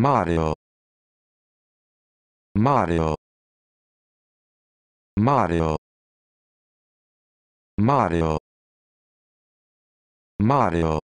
Mario Mario Mario Mario Mario